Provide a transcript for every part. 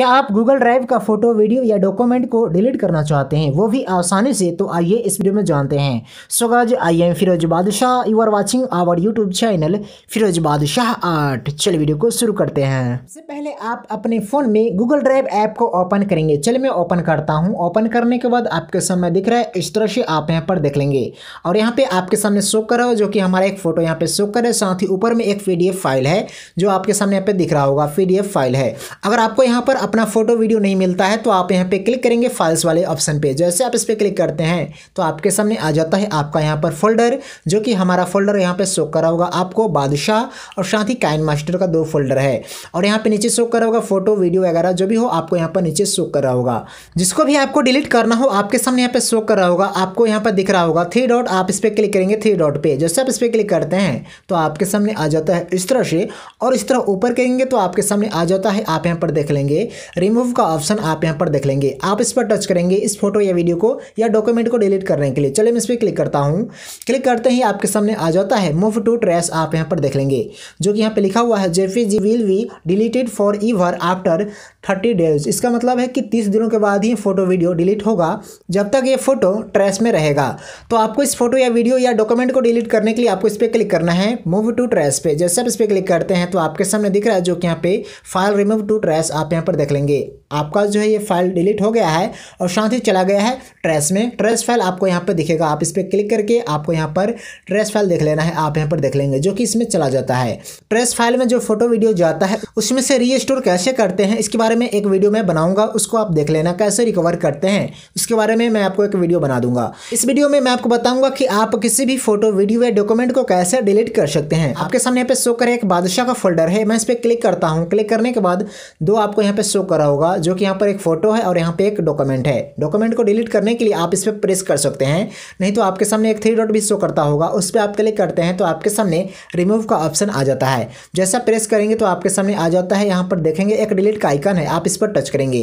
क्या आप Google drive का फोटो वीडियो या डॉक्यूमेंट को डिलीट करना चाहते हैं वो भी आसानी से तो आइए इस वीडियो में जानते हैं सो आई am Firoz Badshah you are watching our YouTube channel Firoz Badshah art चल वीडियो को शुरू करते हैं सबसे पहले आप अपने फ़ोन में गूगल ड्राइव ऐप को ओपन करेंगे चल मैं ओपन करता हूँ ओपन करने के बाद आपके सामने दिख रहा है इस तरह से आप यहाँ पर देख लेंगे और यहाँ पे आपके सामने शो कर रहा हो जो कि हमारा एक फोटो यहाँ पे शो कर है साथ ही ऊपर में एक पी फाइल है जो आपके सामने यहाँ पे दिख रहा होगा पी फाइल है अगर आपको यहाँ पर अपना फोटो वीडियो नहीं मिलता है तो आप यहाँ पे क्लिक करेंगे फाइल्स वाले ऑप्शन पे जैसे आप इस पर क्लिक करते हैं तो आपके सामने आ जाता है आपका यहाँ पर फोल्डर जो कि हमारा फोल्डर यहाँ पे शो करा होगा आपको बादशाह और साथ ही काइन मास्टर का दो फोल्डर है और यहाँ पे नीचे शो करा होगा फोटो वीडियो वगैरह जो भी हो आपको यहाँ पर नीचे शो करा होगा जिसको भी आपको डिलीट करना हो आपके सामने यहाँ पे शो करा होगा आपको यहाँ पर दिख रहा होगा थ्री डॉट आप इस पर क्लिक करेंगे थ्री डॉट पे जैसे आप इस पर क्लिक करते हैं तो आपके सामने आ जाता है इस तरह से और इस तरह ऊपर करेंगे तो आपके सामने आ जाता है आप यहाँ पर देख लेंगे रिमूव का ऑप्शन आप यहाँ पर देख लेंगे आप इस पर टच करेंगे इस फोटो या वीडियो को या डॉक्यूमेंट को डिलीट करने के लिए चलिए मैं इस पर क्लिक करता हूँ क्लिक करते ही आपके सामने आ जाता है मूव टू ट्रैश आप यहाँ पर देख लेंगे जो कि यहाँ पर लिखा हुआ है जेफी जी will be deleted forever after thirty days इसका मतलब है कि तीस दिनों के बाद ही फोटो वीडियो डिलीट होगा जब तक ये फोटो ट्रैश में रहेगा तो आपको इस फोटो या वीडियो या डॉक्यूमेंट को डिलीट करने के लिए आपको इस पर क्लिक करना है मूव टू ट्रैश पे जैसे आप इस पर क्लिक करते हैं तो आपके सामने दिख रहा है जो कि यहाँ पे फाइल रिमूव टू ट्रैश आप यहाँ पर देख लेंगे आपका जो है ये फाइल डिलीट हो गया है और साथ ही चला गया है ट्रेस में ट्रेस फाइल आपको यहाँ पर दिखेगा आप इस पर क्लिक करके आपको यहाँ पर ट्रेस फाइल देख लेना है आप यहाँ पर देख लेंगे जो कि इसमें चला जाता है ट्रेस फाइल में जो फोटो वीडियो जाता है उसमें से रीस्टोर कैसे करते हैं इसके बारे में एक वीडियो मैं बनाऊंगा उसको आप देख लेना कैसे रिकवर करते हैं उसके बारे में मैं आपको एक वीडियो बना दूंगा इस वीडियो में मैं आपको बताऊंगा कि आप किसी भी फोटो वीडियो या डॉक्यूमेंट को कैसे डिलीट कर सकते हैं आपके सामने यहाँ पे शो करे एक बादशाह का फोल्डर है मैं इस पर क्लिक करता हूँ क्लिक करने के बाद दो आपको यहाँ पे शो करा होगा जो कि यहाँ पर एक फ़ोटो है और यहाँ पे एक डॉक्यूमेंट है डॉक्यूमेंट को डिलीट करने के लिए आप इस पर प्रेस कर सकते हैं नहीं तो आपके सामने एक थ्री डॉट भी शो करता होगा उस पर आप क्लिक करते हैं तो आपके सामने रिमूव का ऑप्शन आ जाता है जैसा प्रेस करेंगे तो आपके सामने आ जाता है यहाँ पर देखेंगे एक डिलीट का आइकन है आप इस पर टच करेंगे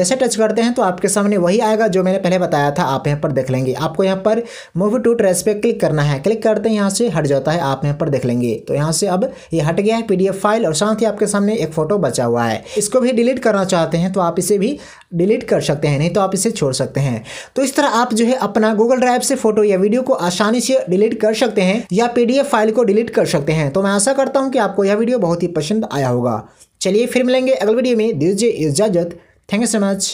जैसे टच करते हैं तो आपके सामने वही आएगा जो मैंने पहले बताया था आप यहाँ पर देख लेंगे आपको यहाँ पर मूव टू ट्रेस पर क्लिक करना है क्लिक करते हैं यहाँ से हट जाता है आप यहाँ पर देख लेंगे तो यहाँ से अब ये हट गया है पी फाइल और साथ ही आपके सामने एक फोटो बचा हुआ है इसको भी डिलीट करना चाहते हैं हैं तो आप इसे भी डिलीट कर सकते हैं नहीं तो आप इसे छोड़ सकते हैं तो इस तरह आप जो है अपना गूगल ड्राइव से फोटो या वीडियो को आसानी से डिलीट कर सकते हैं या पीडीएफ फाइल को डिलीट कर सकते हैं तो मैं आशा करता हूँ कि आपको यह वीडियो बहुत ही पसंद आया होगा चलिए फिर मिलेंगे अगले वीडियो में दीजिए इजाजत थैंक यू सो मच